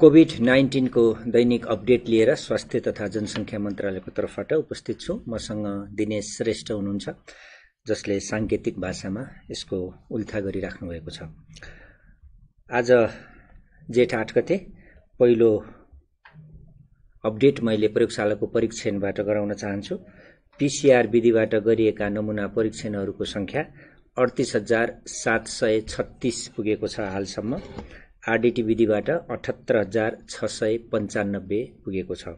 covid नाइन्टिनको दैनिक update लिएर स्वास्थ्य तथा जनसङ्ख्या मन्त्रालयको तर्फबाट उपस्थित छु मसँग दिनेश श्रेष्ठ हुनुहुन्छ जसले साङ्केतिक भाषामा यसको उल्था गरिराख्नु भएको छ आज जेठ आठ गते पहिलो अपडेट मैले प्रयोगशालाको परीक्षणबाट गराउन चाहन्छु पिसिआर विधिबाट गरिएका नमुना परीक्षणहरूको सङ्ख्या अडतिस हजार सात सय छत्तिस पुगेको छ हालसम्म आरडिटी विधिबाट अठहत्तर हजार छ सय पन्चानब्बे पुगेको छ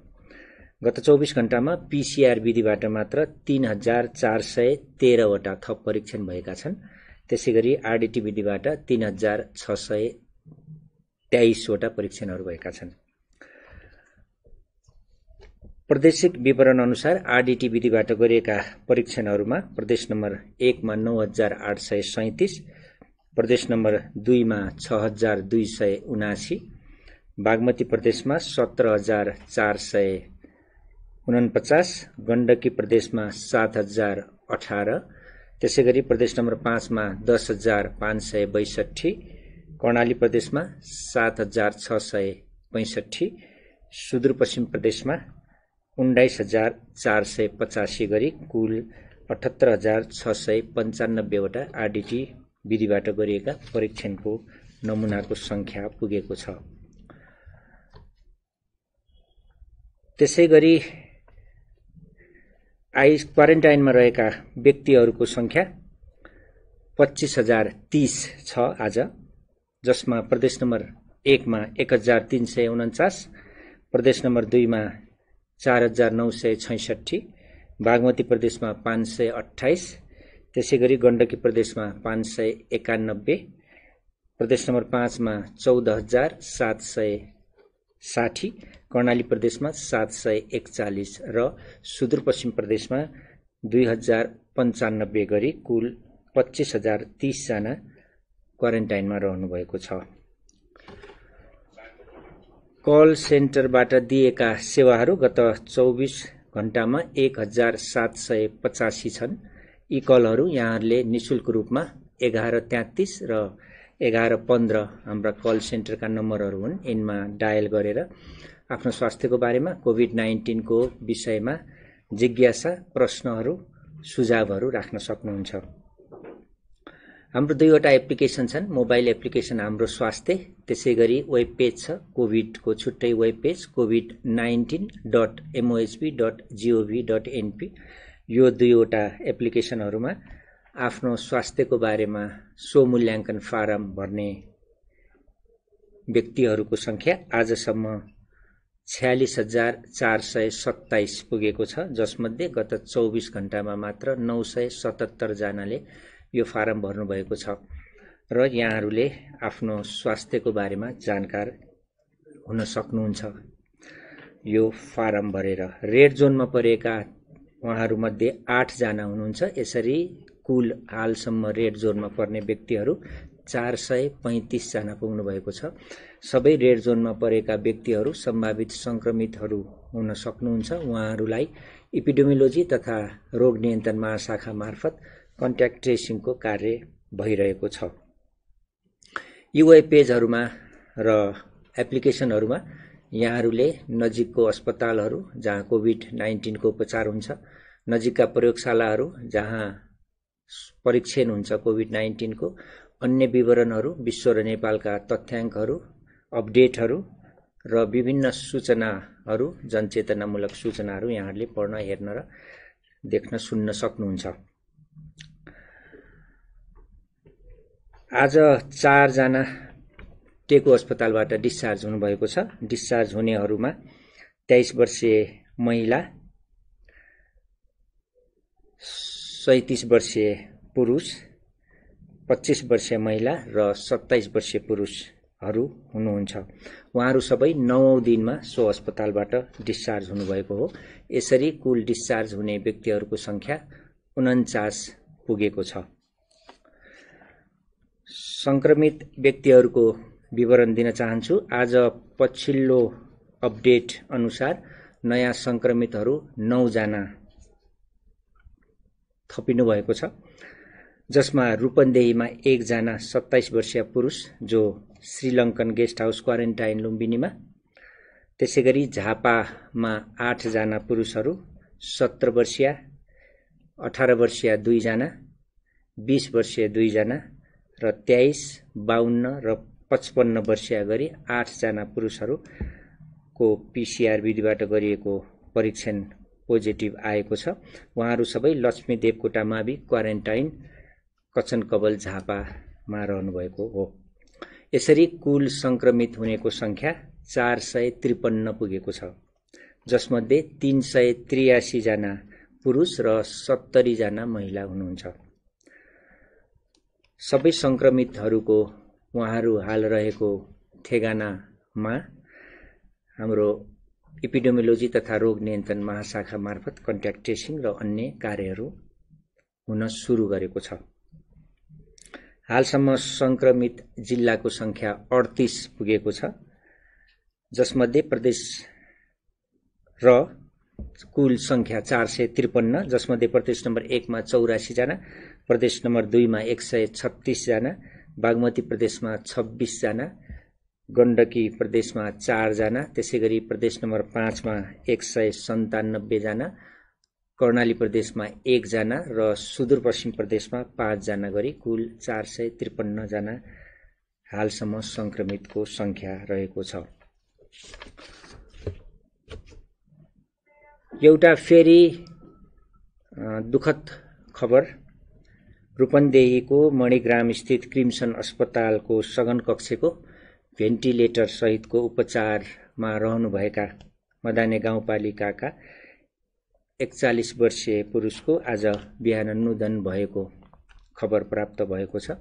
गत चौबिस घण्टामा पीसीआर विधिबाट मात्र तिन हजार चार सय तेह्रवटा थप परीक्षण भएका छन् त्यसै गरी आरडिटी विधिबाट तिन हजार छ सय तेइसवटा परीक्षणहरू भएका छन् प्रदेशिक विवरण अनुसार आरडिटी विधिबाट गरिएका परीक्षणहरूमा प्रदेश नम्बर एकमा नौ हजार आठ सय सैँतिस प्रदेश नम्बर दुईमा छ हजार दुई सय उनासी बागमती प्रदेशमा सत्र हजार चार सय उनपचास गण्डकी प्रदेशमा सात हजार अठार त्यसै गरी प्रदेश नम्बर पाँचमा दस हजार पाँच सय बैसठी कर्णाली प्रदेशमा सात हजार छ सय पैँसठी सुदूरपश्चिम प्रदेशमा उन्नाइस हजार चार सय पचासी गरी कुल अठहत्तर हजार छ सय पन्चानब्बेवटा आरडिटी विधिबाट गरिएका परीक्षणको नमुनाको सङ्ख्या पुगेको छ त्यसै गरी आइ क्वारेन्टाइनमा रहेका व्यक्तिहरूको सङ्ख्या पच्चिस हजार तिस छ आज जसमा प्रदेश नम्बर एकमा एक हजार तिन सय उन्चास प्रदेश नम्बर दुईमा चार हजार नौ सय छैसठी बागमती प्रदेशमा पाँच सय अठाइस त्यसै गरी गण्डकी प्रदेशमा पाँच सय एकानब्बे प्रदेश नम्बर पाँचमा चौध हजार सात सय साठी कर्णाली प्रदेशमा सात सय एकचालिस र सुदूरपश्चिम प्रदेशमा दुई हजार पन्चानब्बे गरी कुल पच्चिस हजार तिसजना क्वारेन्टाइनमा रहनुभएको छ कल सेन्टरबाट दिएका सेवाहरू गत चौबिस घन्टामा एक हजार सात सय पचासी छन् यी कलहरू यहाँहरूले निशुल्क शुल्क रूपमा एघार तेत्तिस र एघार पन्ध्र हाम्रा कल सेन्टरका नम्बरहरू हुन् यिनमा डायल गरेर आफ्नो स्वास्थ्यको बारेमा कोभिड नाइन्टिनको विषयमा जिज्ञासा प्रश्नहरू सुझावहरू राख्न सक्नुहुन्छ हाम्रो दुईवटा एप्लिकेसन छन् मोबाइल एप्लिकेसन हाम्रो स्वास्थ्य त्यसै गरी वेब पेज छ कोभिडको छुट्टै web page covid nineteen dot MOHP dot gov dot NP यो दुईवटा एप्लिकेसनहरूमा आफ्नो स्वास्थ्यको बारेमा स्वमूल्याङ्कन फारम भर्ने व्यक्तिहरूको सङ्ख्या आजसम्म छ्यालिस हजार चार सय सत्ताइस पुगेको छ जसमध्ये गत चौबिस घन्टामा मात्र नौ सय सतहत्तरजनाले यो फारम भर्नुभएको छ र यहाँहरूले आफ्नो स्वास्थ्यको बारेमा जानकार हुन सक्नुहुन्छ यो फारम भरेर रेड जोनमा परेका उहाँहरूमध्ये आठजना हुनुहुन्छ यसरी कुल हालसम्म रेड जोनमा पर्ने व्यक्तिहरू चार सय पैँतिसजना पुग्नुभएको छ सबै रेड जोनमा परेका व्यक्तिहरू सम्भावित सङ्क्रमितहरू हुन सक्नुहुन्छ उहाँहरूलाई इपिडोमियोलोजी तथा रोग नियन्त्रण महाशाखा मार्फत कन्ट्याक्ट ट्रेसिङको कार्य भइरहेको छ युए पेजहरूमा र एप्लिकेसनहरूमा यहाँहरूले नजिकको अस्पतालहरू जहाँ कोभिड नाइन्टिनको उपचार हुन्छ नजिकका प्रयोगशालाहरू जहाँ परीक्षण हुन्छ कोभिड नाइन्टिनको अन्य विवरणहरू विश्व र नेपालका तथ्याङ्कहरू अपडेटहरू र विभिन्न सूचनाहरू जनचेतनामूलक सूचनाहरू यहाँहरूले पढ्न हेर्न र देख्न सुन्न सक्नुहुन्छ आज चारजना टेको अस्पतालबाट डिस्चार्ज हुनुभएको छ डिस्चार्ज हुनेहरूमा तेइस वर्षीय महिला सैतिस वर्षीय पुरुष पच्चिस वर्षीय महिला र सत्ताइस वर्षीय पुरुषहरू हुनुहुन्छ उहाँहरू सबै नौ दिनमा सो अस्पतालबाट डिस्चार्ज हुनुभएको हो यसरी कुल डिस्चार्ज हुने व्यक्तिहरूको सङ्ख्या उन्चास पुगेको छ सङ्क्रमित व्यक्तिहरूको विवरण दिन चाहन्छु आज पछिल्लो अपडेट अनुसार नयाँ सङ्क्रमितहरू नौजना थपिनु भएको छ जसमा रूपन्देहीमा एकजना सत्ताइस वर्षीय पुरुष जो श्रीलङ्कन गेस्ट हाउस क्वारेन्टाइन लुम्बिनीमा त्यसै गरी झापामा आठजना पुरुषहरू सत्र वर्षीय अठार वर्षीय दुईजना बिस वर्षीय दुईजना र तेइस बाहन्न र पचपन्न वर्षीय गरी आठजना पुरुषहरूको पिसिआर विधिबाट गरिएको परीक्षण पोजिटिभ आएको छ उहाँहरू सबै लक्ष्मी देवकोटा मावि क्वारेन्टाइन कचन कबल झापामा रहनुभएको हो यसरी कुल सङ्क्रमित हुनेको सङ्ख्या चार सय त्रिपन्न पुगेको छ जसमध्ये तिन सय त्रियासीजना पुरुष र सत्तरीजना महिला हुनुहुन्छ सबै सङ्क्रमितहरूको उहाँहरू हाल रहेको ठेगानामा हाम्रो इपिडेमियोलोजी तथा रोग नियन्त्रण महाशाखा मार्फत कन्ट्याक्ट ट्रेसिङ र अन्य कार्यहरू हुन सुरु गरेको छ हालसम्म सङ्क्रमित जिल्लाको सङ्ख्या अडतिस पुगेको छ जसमध्ये प्रदेश र कुल संख्या चार सय त्रिपन्न जसमध्ये प्रदेश नम्बर एकमा चौरासीजना प्रदेश नम्बर दुईमा एक सय छत्तिसजना बागमती प्रदेशमा छब्बिसजना गण्डकी प्रदेशमा चारजना त्यसै गरी प्रदेश नम्बर पाँचमा एक सय सन्तानब्बेजना कर्णाली प्रदेशमा एकजना र सुदूरपश्चिम प्रदेशमा पाँचजना गरी कुल चार सय त्रिपन्नजना हालसम्म सङ्क्रमितको सङ्ख्या रहेको छ एउटा फेरि दुःखद खबर रूपन्देहीको मणिग्रामस्थित क्रिमसन अस्पतालको सघन कक्षको भेन्टिलेटर सहितको उपचारमा रहनुभएका मदाने गाउँपालिकाका एकचालिस वर्षीय पुरुषको आज बिहान नुदन भएको खबर प्राप्त भएको छ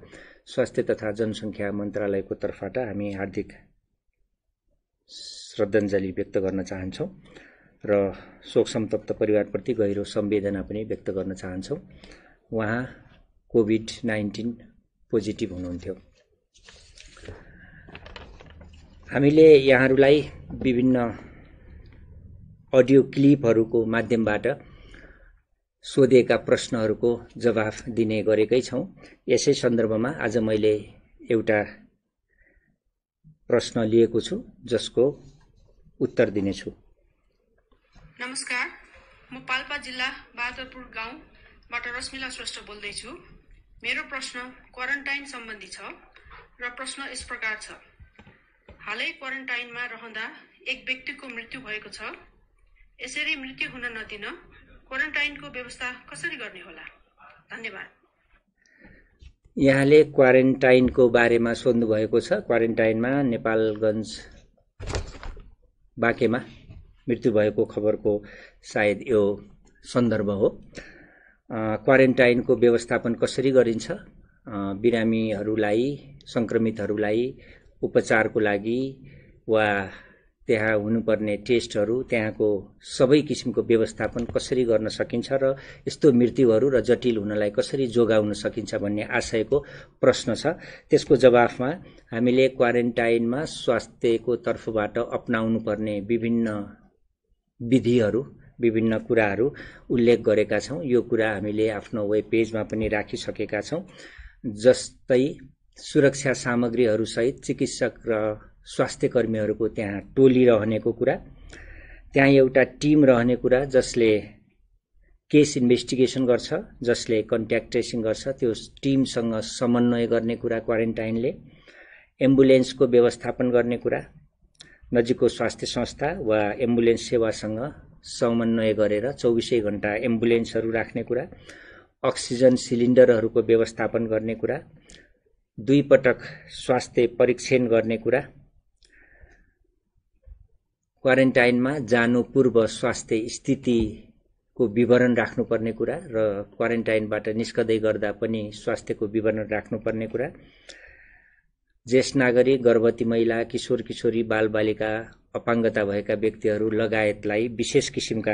स्वास्थ्य तथा जनसङ्ख्या मन्त्रालयको तर्फबाट हामी हार्दिक श्रद्धाञ्जली व्यक्त गर्न चाहन्छौँ र शोक सन्तप्त परिवारप्रति गहिरो सम्वेदना पनि व्यक्त गर्न चाहन्छौँ उहाँ कोभिड नाइन्टिन पोजिटिभ हुनुहुन्थ्यो हामीले यहाँहरूलाई विभिन्न अडियो क्लिपहरूको माध्यमबाट सोधेका प्रश्नहरूको जवाफ दिने गरेकै छौँ यसै सन्दर्भमा आज मैले एउटा प्रश्न लिएको छु जसको उत्तर दिनेछु नमस्कार म पाल्पा जिल्ला बहादुरपुर गाउँबाट रश्मिला श्रेष्ठ बोल्दैछु मेरो प्रश्न क्वारेन्टाइन सम्बन्धी छ र प्रश्न यस प्रकार छ हालै क्वारेन्टाइनमा रहँदा एक व्यक्तिको मृत्यु भएको छ यसरी मृत्यु हुन नदिन क्वारेन्टाइनको व्यवस्था कसरी गर्ने होला धन्यवाद यहाँले क्वारेन्टाइनको बारेमा सोध्नु भएको छ क्वारेन्टाइनमा नेपालगञ्ज बाँकेमा मृत्यु भएको खबरको सायद यो सन्दर्भ हो क्वारेन्टाइनको व्यवस्थापन कसरी गरिन्छ बिरामीहरूलाई सङ्क्रमितहरूलाई उपचारको लागि वा त्यहाँ हुनुपर्ने टेस्टहरू त्यहाँको सबै किसिमको व्यवस्थापन कसरी गर्न सकिन्छ र यस्तो मृत्युहरू र जटिल हुनलाई कसरी जोगाउन सकिन्छ भन्ने आशयको प्रश्न छ त्यसको जवाफमा हामीले क्वारेन्टाइनमा स्वास्थ्यको तर्फबाट अप्नाउनु पर्ने विभिन्न विधिहरू विभिन्न कुराहरू उल्लेख गरेका छौँ यो कुरा हामीले आफ्नो वेब पेजमा पनि राखिसकेका छौँ जस्तै सुरक्षा सामग्रीहरूसहित चिकित्सक र स्वास्थ्य कर्मीहरूको त्यहाँ टोली रहनेको कुरा त्यहाँ एउटा टिम रहने कुरा जसले केस इन्भेस्टिगेसन गर्छ जसले कन्ट्याक्ट ट्रेसिङ गर्छ त्यो टिमसँग समन्वय गर्ने कुरा क्वारेन्टाइनले एम्बुलेन्सको व्यवस्थापन गर्ने कुरा नजिकको स्वास्थ्य संस्था वा एम्बुलेन्स सेवासँग समन्वय गरेर चौबिसै घण्टा एम्बुलेन्सहरू राख्ने कुरा अक्सिजन सिलिन्डरहरूको व्यवस्थापन गर्ने कुरा दुई पटक स्वास्थ्य परीक्षण गर्ने कुरा क्वारेन्टाइनमा जानु पूर्व स्वास्थ्य स्थितिको विवरण राख्नुपर्ने कुरा र क्वारेन्टाइनबाट निस्कँदै गर्दा पनि स्वास्थ्यको विवरण राख्नुपर्ने कुरा ज्येष्ठ नागरिक गर्भवती महिला किशोर किशोरी बालबालिका अपाङ्गता भएका व्यक्तिहरू लगायतलाई विशेष किसिमका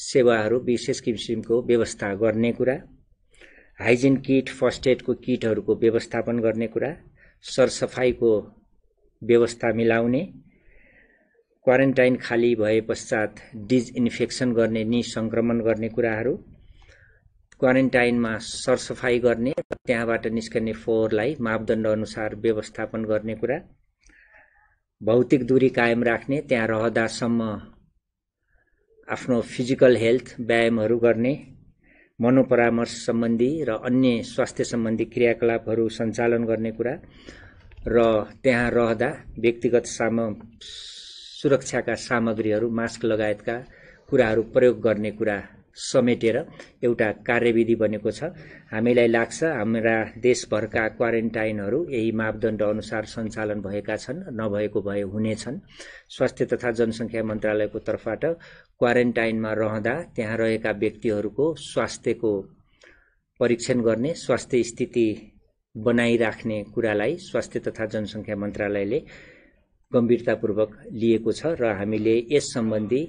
सेवाहरू विशेष किसिमको व्यवस्था गर्ने कुरा हाइजिन किट फर्स्ट एडको किटहरूको व्यवस्थापन गर्ने कुरा सरसफाइको व्यवस्था मिलाउने क्वारेन्टाइन खाली भए पश्चात डिज इन्फेक्सन गर्ने नि सङ्क्रमण गर्ने कुराहरू क्वारेन्टाइनमा सरसफाइ गर्ने त्यहाँबाट निस्कने फोहोरलाई मापदण्ड अनुसार व्यवस्थापन गर्ने कुरा भौतिक दूरी कायम राख्ने त्यहाँ रहदासम्म आफ्नो फिजिकल हेल्थ व्यायामहरू गर्ने मनोपरामर्श सम्बन्धी र अन्य स्वास्थ्य सम्बन्धी क्रियाकलापहरू सञ्चालन गर्ने कुरा र त्यहाँ रहदा व्यक्तिगत साम सुरक्षाका सामग्रीहरू मास्क लगायतका कुराहरू प्रयोग गर्ने कुरा समेटेर एउटा कार्यविधि बनेको छ हामीलाई लाग्छ हाम्रा देशभरका क्वारेन्टाइनहरू यही मापदण्ड अनुसार सञ्चालन भएका छन् नभएको भए हुनेछन् स्वास्थ्य तथा जनसङ्ख्या मन्त्रालयको तर्फबाट क्वारेन्टाइनमा रहँदा त्यहाँ रहेका व्यक्तिहरूको स्वास्थ्यको परीक्षण गर्ने स्वास्थ्य स्थिति बनाइराख्ने कुरालाई स्वास्थ्य तथा जनसङ्ख्या मन्त्रालयले गम्भीरतापूर्वक लिएको छ र हामीले यस सम्बन्धी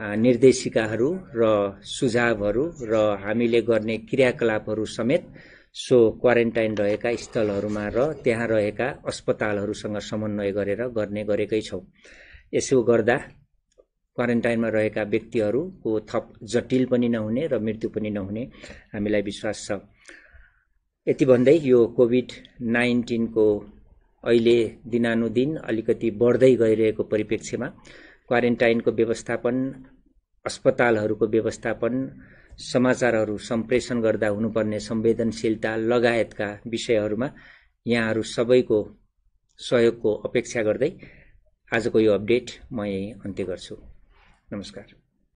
निर्देशिकाहरू र सुझावहरू र हामीले गर्ने क्रियाकलापहरू समेत सो क्वारेन्टाइन रहेका स्थलहरूमा र त्यहाँ रहेका अस्पतालहरूसँग समन्वय गरेर गर्ने गरेकै छौँ यसो गर्दा क्वारेन्टाइनमा रहेका व्यक्तिहरूको थप जटिल पनि नहुने र मृत्यु पनि नहुने हामीलाई विश्वास छ यति भन्दै यो कोभिड नाइन्टिनको अहिले दिनानुदिन अलिकति बढ्दै गइरहेको परिप्रेक्ष्यमा क्वारेन्टाइनको व्यवस्थापन अस्पतालहरूको व्यवस्थापन समाचारहरू सम्प्रेषण गर्दा हुनुपर्ने संवेदनशीलता लगायतका विषयहरूमा यहाँहरू सबैको सहयोगको अपेक्षा गर्दै आजको यो अपडेट म यहीँ अन्त्य गर्छु नमस्कार